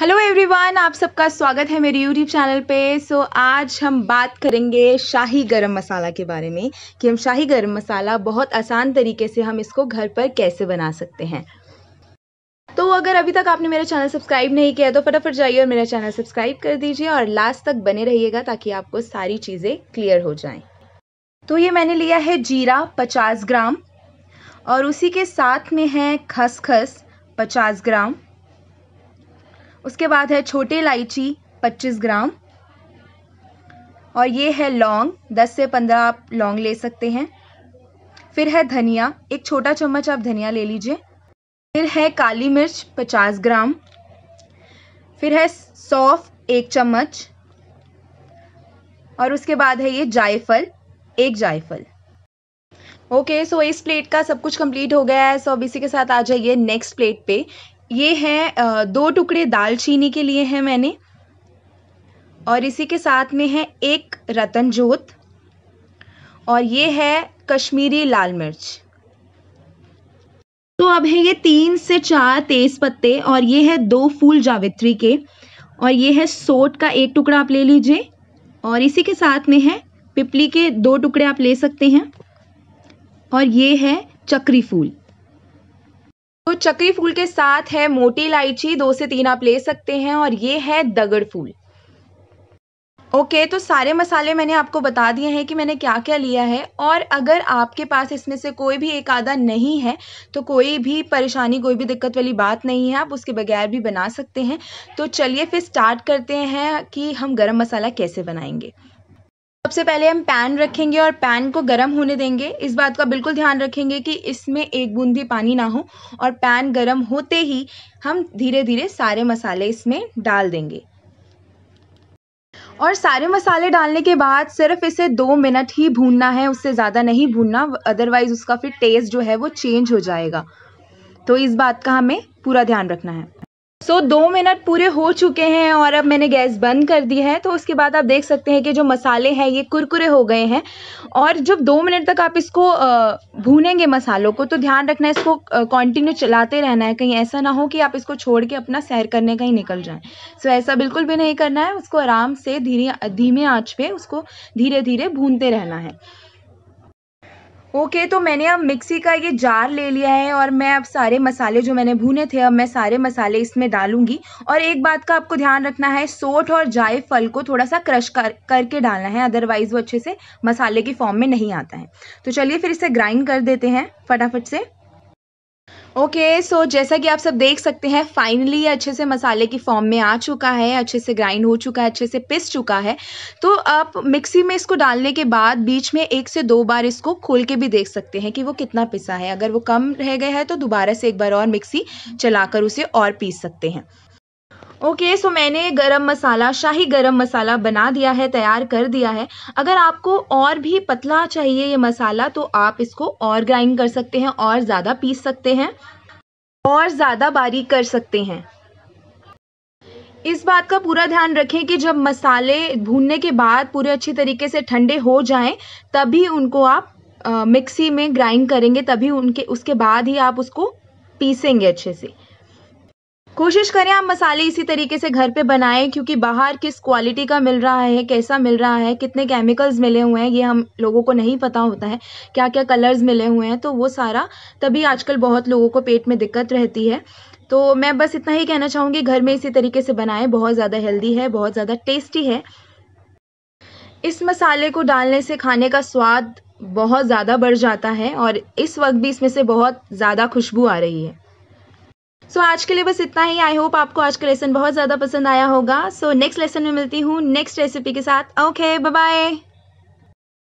hello everyone आप सबका स्वागत है मेरे यूट्यूब चैनल पे सो so, आज हम बात करेंगे शाही गरम मसाला के बारे में कि हम शाही गरम मसाला बहुत आसान तरीके से हम इसको घर पर कैसे बना सकते हैं तो अगर अभी तक आपने मेरा चैनल सब्सक्राइब नहीं किया तो फटाफट जाइए और मेरा चैनल सब्सक्राइब कर दीजिए और लास्ट तक बने रहिएगा ताकि आपको सारी चीज़ें क्लियर हो जाएँ तो ये मैंने लिया है जीरा पचास ग्राम और उसी के साथ में है खसखस पचास ग्राम उसके बाद है छोटे इलायची 25 ग्राम और ये है लौंग 10 से 15 आप लौंग ले सकते हैं फिर है धनिया एक छोटा चम्मच आप धनिया ले लीजिए फिर है काली मिर्च 50 ग्राम फिर है सौफ एक चम्मच और उसके बाद है ये जायफल एक जायफल ओके okay, सो so इस प्लेट का सब कुछ कंप्लीट हो गया है सो so अब इसी के साथ आ जाइए नेक्स्ट प्लेट पे ये है दो टुकड़े दालचीनी के लिए हैं मैंने और इसी के साथ में है एक रतन जोत और ये है कश्मीरी लाल मिर्च तो अब है ये तीन से चार तेज पत्ते और ये है दो फूल जावित्री के और ये है सोट का एक टुकड़ा आप ले लीजिए और इसी के साथ में है पिपली के दो टुकड़े आप ले सकते हैं और ये है चक्री फूल तो चक्री फूल के साथ है मोटी इलायची दो से तीन आप ले सकते हैं और ये है दगड़ फूल ओके okay, तो सारे मसाले मैंने आपको बता दिए हैं कि मैंने क्या क्या लिया है और अगर आपके पास इसमें से कोई भी एक आधा नहीं है तो कोई भी परेशानी कोई भी दिक्कत वाली बात नहीं है आप उसके बगैर भी बना सकते हैं तो चलिए फिर स्टार्ट करते हैं कि हम गरम मसाला कैसे बनाएंगे सबसे पहले हम पैन रखेंगे और पैन को गर्म होने देंगे इस बात का बिल्कुल ध्यान रखेंगे कि इसमें एक बूंद भी पानी ना हो और पैन गर्म होते ही हम धीरे धीरे सारे मसाले इसमें डाल देंगे और सारे मसाले डालने के बाद सिर्फ इसे दो मिनट ही भूनना है उससे ज़्यादा नहीं भूनना अदरवाइज़ उसका फिर टेस्ट जो है वो चेंज हो जाएगा तो इस बात का हमें पूरा ध्यान रखना है सो so, दो मिनट पूरे हो चुके हैं और अब मैंने गैस बंद कर दी है तो उसके बाद आप देख सकते हैं कि जो मसाले हैं ये कुरकुरे हो गए हैं और जब दो मिनट तक आप इसको भूनेंगे मसालों को तो ध्यान रखना है इसको कंटिन्यू चलाते रहना है कहीं ऐसा ना हो कि आप इसको छोड़ के अपना सैर करने का ही निकल जाएँ सो so, ऐसा बिल्कुल भी नहीं करना है उसको आराम से धीरे धीमे आँच पर उसको धीरे धीरे भूनते रहना है ओके okay, तो मैंने अब मिक्सी का ये जार ले लिया है और मैं अब सारे मसाले जो मैंने भुने थे अब मैं सारे मसाले इसमें डालूंगी और एक बात का आपको ध्यान रखना है सोठ और जायफल को थोड़ा सा क्रश कर करके डालना है अदरवाइज़ वो अच्छे से मसाले के फॉर्म में नहीं आता है तो चलिए फिर इसे ग्राइंड कर देते हैं फटाफट से ओके okay, सो so जैसा कि आप सब देख सकते हैं फाइनली ये अच्छे से मसाले की फॉर्म में आ चुका है अच्छे से ग्राइंड हो चुका है अच्छे से पिस चुका है तो आप मिक्सी में इसको डालने के बाद बीच में एक से दो बार इसको खोल के भी देख सकते हैं कि वो कितना पिसा है अगर वो कम रह गया है तो दोबारा से एक बार और मिक्सी चलाकर उसे और पीस सकते हैं ओके okay, सो so मैंने गरम मसाला शाही गरम मसाला बना दिया है तैयार कर दिया है अगर आपको और भी पतला चाहिए ये मसाला तो आप इसको और ग्राइंड कर सकते हैं और ज़्यादा पीस सकते हैं और ज़्यादा बारीक कर सकते हैं इस बात का पूरा ध्यान रखें कि जब मसाले भूनने के बाद पूरे अच्छी तरीके से ठंडे हो जाएं तभी उनको आप आ, मिक्सी में ग्राइंड करेंगे तभी उनके उसके बाद ही आप उसको पीसेंगे अच्छे से कोशिश करें आप मसाले इसी तरीके से घर पे बनाएं क्योंकि बाहर किस क्वालिटी का मिल रहा है कैसा मिल रहा है कितने केमिकल्स मिले हुए हैं ये हम लोगों को नहीं पता होता है क्या क्या कलर्स मिले हुए हैं तो वो सारा तभी आजकल बहुत लोगों को पेट में दिक्कत रहती है तो मैं बस इतना ही कहना चाहूँगी घर में इसी तरीके से बनाएं बहुत ज़्यादा हेल्दी है बहुत ज़्यादा टेस्टी है इस मसाले को डालने से खाने का स्वाद बहुत ज़्यादा बढ़ जाता है और इस वक्त भी इसमें से बहुत ज़्यादा खुशबू आ रही है सो so, आज के लिए बस इतना ही आई होप आपको आज का लेसन बहुत ज़्यादा पसंद आया होगा सो नेक्स्ट लेसन में मिलती हूँ नेक्स्ट रेसिपी के साथ ओके बाय बाय